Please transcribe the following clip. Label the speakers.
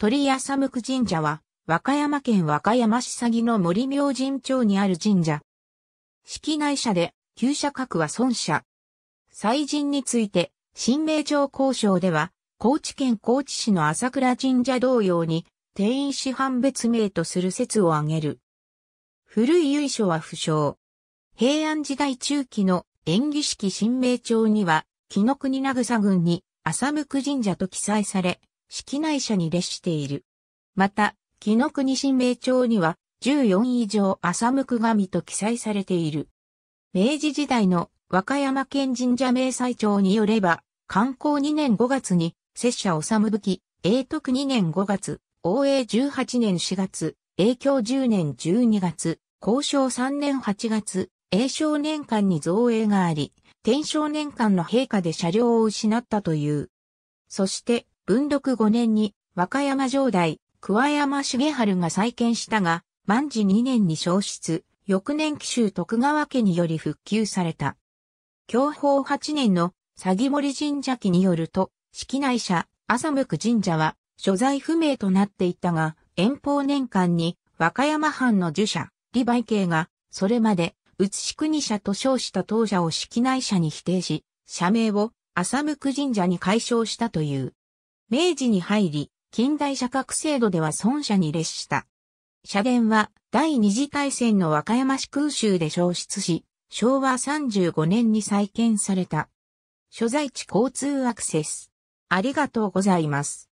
Speaker 1: 鳥屋寒く神社は、和歌山県和歌山市詐欺の森明神町にある神社。式内社で、旧社格は孫社。祭神について、新名町交渉では、高知県高知市の朝倉神社同様に、定員師範別名とする説を挙げる。古い由緒は不詳。平安時代中期の演技式新名町には、紀の国長草郡に、朝向神社と記載され、式内社に列している。また、木の国新名帳には、14以上浅むく神と記載されている。明治時代の和歌山県神社明細帳によれば、観光2年5月に、拙者治むき、永徳2年5月、応永18年4月、永享10年12月、交渉3年8月、永正年間に造営があり、天正年間の陛下で車両を失ったという。そして、文禄5年に和歌山城代、桑山重春が再建したが、万事2年に消失、翌年紀州徳川家により復旧された。享保8年の詐欺森神社記によると、式内社、浅向神社は、所在不明となっていたが、遠方年間に和歌山藩の儒者、李梅慶が、それまで、美し国社と称した当社を式内社に否定し、社名を浅向神社に解消したという。明治に入り、近代社格制度では孫社に列した。社殿は第二次大戦の和歌山市空襲で消失し、昭和35年に再建された。所在地交通アクセス。ありがとうご
Speaker 2: ざいます。